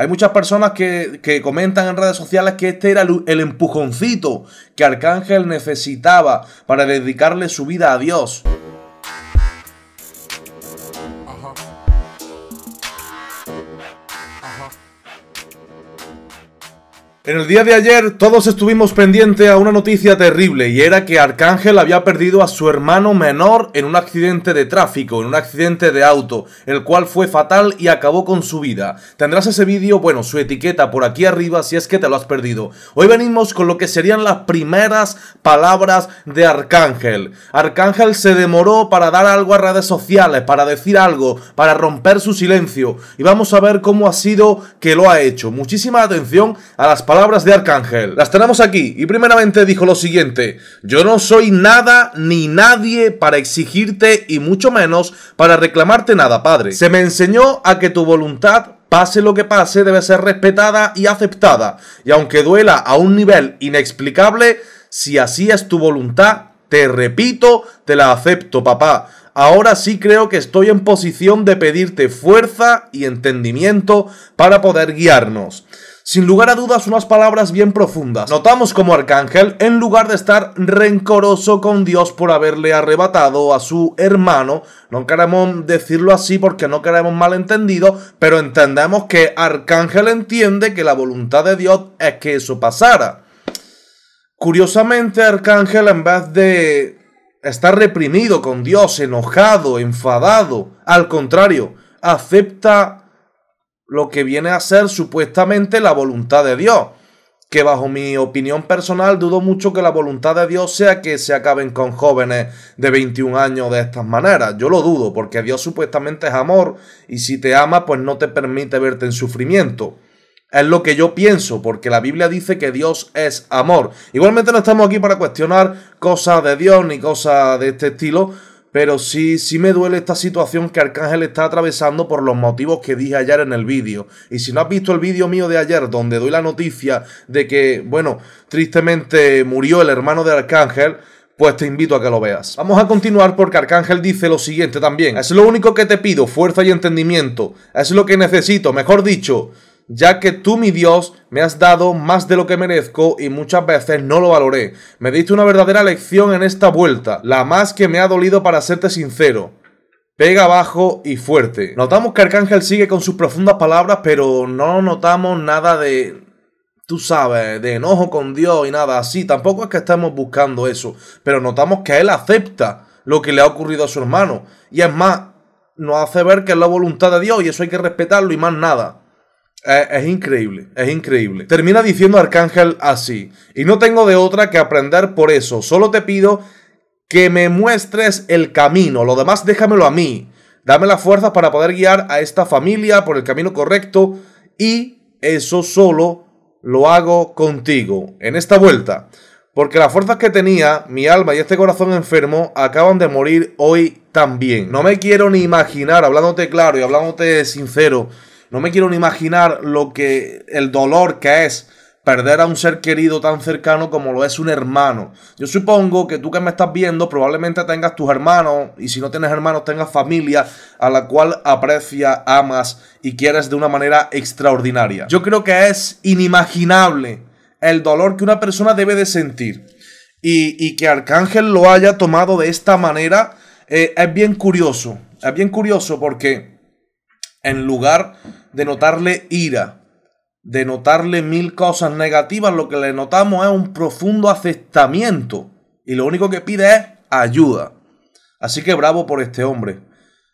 Hay muchas personas que, comentan en redes sociales que este era el, el empujoncito que Arcángel necesitaba para dedicarle su vida a Dios. En el día de ayer todos estuvimos pendientes a una noticia terrible y era que Arcángel había perdido a su hermano menor en un accidente de tráfico, en un accidente de auto, el cual fue fatal y acabó con su vida. Tendrás ese vídeo, bueno, su etiqueta por aquí arriba si es que te lo has perdido. Hoy venimos con lo que serían las primeras palabras de Arcángel. Arcángel se demoró para dar algo a redes sociales, para decir algo, para romper su silencio y vamos a ver cómo ha sido que lo ha hecho. Muchísima atención a las palabras de Arcángel. Las tenemos aquí y primeramente dijo lo siguiente, yo no soy nada ni nadie para exigirte y mucho menos para reclamarte nada, Padre. Se me enseñó a que tu voluntad Pase lo que pase, debe ser respetada y aceptada. Y aunque duela a un nivel inexplicable, si así es tu voluntad, te repito, te la acepto, papá. Ahora sí creo que estoy en posición de pedirte fuerza y entendimiento para poder guiarnos. Sin lugar a dudas, unas palabras bien profundas. Notamos como Arcángel, en lugar de estar rencoroso con Dios por haberle arrebatado a su hermano, no queremos decirlo así porque no queremos malentendido, pero entendemos que Arcángel entiende que la voluntad de Dios es que eso pasara. Curiosamente, Arcángel, en vez de estar reprimido con Dios, enojado, enfadado, al contrario, acepta lo que viene a ser supuestamente la voluntad de Dios. Que bajo mi opinión personal dudo mucho que la voluntad de Dios sea que se acaben con jóvenes de 21 años de estas maneras. Yo lo dudo porque Dios supuestamente es amor y si te ama pues no te permite verte en sufrimiento. Es lo que yo pienso, porque la Biblia dice que Dios es amor. Igualmente no estamos aquí para cuestionar cosas de Dios ni cosas de este estilo, pero sí, sí me duele esta situación que Arcángel está atravesando por los motivos que dije ayer en el vídeo. Y si no has visto el vídeo mío de ayer donde doy la noticia de que, bueno, tristemente murió el hermano de Arcángel, pues te invito a que lo veas. Vamos a continuar porque Arcángel dice lo siguiente también. Es lo único que te pido, fuerza y entendimiento. Es lo que necesito, mejor dicho, ya que tú, mi Dios, me has dado más de lo que merezco y muchas veces no lo valoré. Me diste una verdadera lección en esta vuelta, la más que me ha dolido para serte sincero. Pega abajo y fuerte. Notamos que Arcángel sigue con sus profundas palabras, pero no notamos nada de... Tú sabes, de enojo con Dios y nada así. Tampoco es que estemos buscando eso, pero notamos que él acepta lo que le ha ocurrido a su hermano. Y es más, nos hace ver que es la voluntad de Dios y eso hay que respetarlo y más nada. Eh, es increíble, es increíble. Termina diciendo Arcángel así, y no tengo de otra que aprender por eso, solo te pido que me muestres el camino, lo demás déjamelo a mí, dame la fuerza para poder guiar a esta familia por el camino correcto y eso solo lo hago contigo, en esta vuelta, porque las fuerzas que tenía, mi alma y este corazón enfermo acaban de morir hoy también. No me quiero ni imaginar, hablándote claro y hablándote sincero, no me quiero ni imaginar lo que. el dolor que es perder a un ser querido tan cercano como lo es un hermano. Yo supongo que tú que me estás viendo probablemente tengas tus hermanos y si no tienes hermanos tengas familia a la cual aprecias, amas y quieres de una manera extraordinaria. Yo creo que es inimaginable el dolor que una persona debe de sentir y, que Arcángel lo haya tomado de esta manera eh, es bien curioso. Es bien curioso porque en lugar de notarle ira, de notarle mil cosas negativas, lo que le notamos es un profundo aceptamiento. Y lo único que pide es ayuda. Así que bravo por este hombre.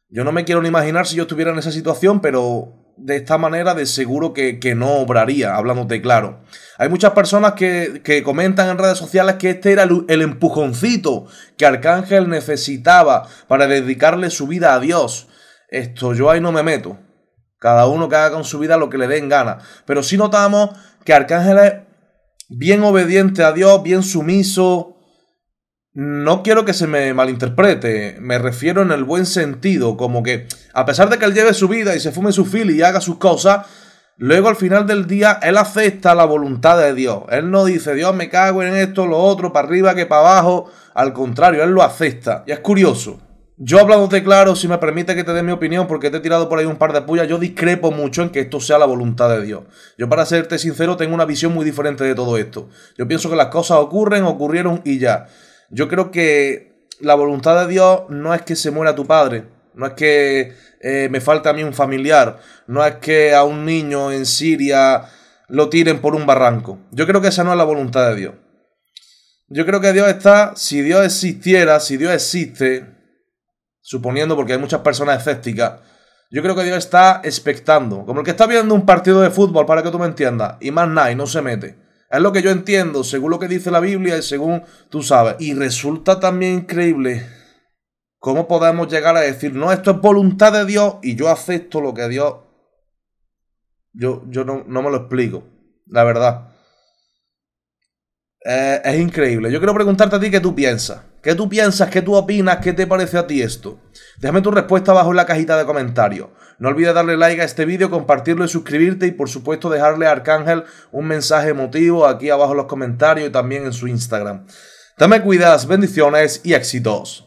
Yo no me quiero ni imaginar si yo estuviera en esa situación, pero de esta manera de seguro que, no obraría, hablándote claro. Hay muchas personas que, comentan en redes sociales que este era el empujoncito que Arcángel necesitaba para dedicarle su vida a Dios. Esto yo ahí no me meto. Cada uno que haga con su vida lo que le den gana. Pero sí notamos que Arcángel es bien obediente a Dios, bien sumiso. No quiero que se me malinterprete, me refiero en el buen sentido, como que a pesar de que él lleve su vida y se fume su fil y haga sus cosas, luego al final del día él acepta la voluntad de Dios. Él no dice, Dios me cago en esto, lo otro, para arriba que para abajo. Al contrario, él lo acepta. Y es curioso. Yo hablándote claro, si me permite que te dé mi opinión, porque te he tirado por ahí un par de pullas, yo discrepo mucho en que esto sea la voluntad de Dios. Yo, para serte sincero, tengo una visión muy diferente de todo esto. Yo pienso que las cosas ocurren, ocurrieron y ya. Yo creo que la voluntad de Dios no es que se muera tu padre, no es que eh, me falte a mí un familiar, no es que a un niño en Siria lo tiren por un barranco. Yo creo que esa no es la voluntad de Dios. Yo creo que Dios está, si Dios existiera, si Dios existe, suponiendo porque hay muchas personas escépticas, yo creo que Dios está expectando, como el que está viendo un partido de fútbol, para que tú me entiendas, y más nada, y no se mete. Es lo que yo entiendo, según lo que dice la Biblia y según tú sabes. Y resulta también increíble cómo podemos llegar a decir, no, esto es voluntad de Dios y yo acepto lo que Dios... Yo, yo no me lo explico, la verdad. Eh, es increíble. Yo quiero preguntarte a ti qué tú piensas. ¿Qué tú piensas? ¿Qué tú opinas? ¿Qué te parece a ti esto? Déjame tu respuesta abajo en la cajita de comentarios. No olvides darle like a este vídeo, compartirlo y suscribirte y por supuesto dejarle a Arcángel un mensaje emotivo aquí abajo en los comentarios y también en su Instagram. Dame cuidas, bendiciones y éxitos.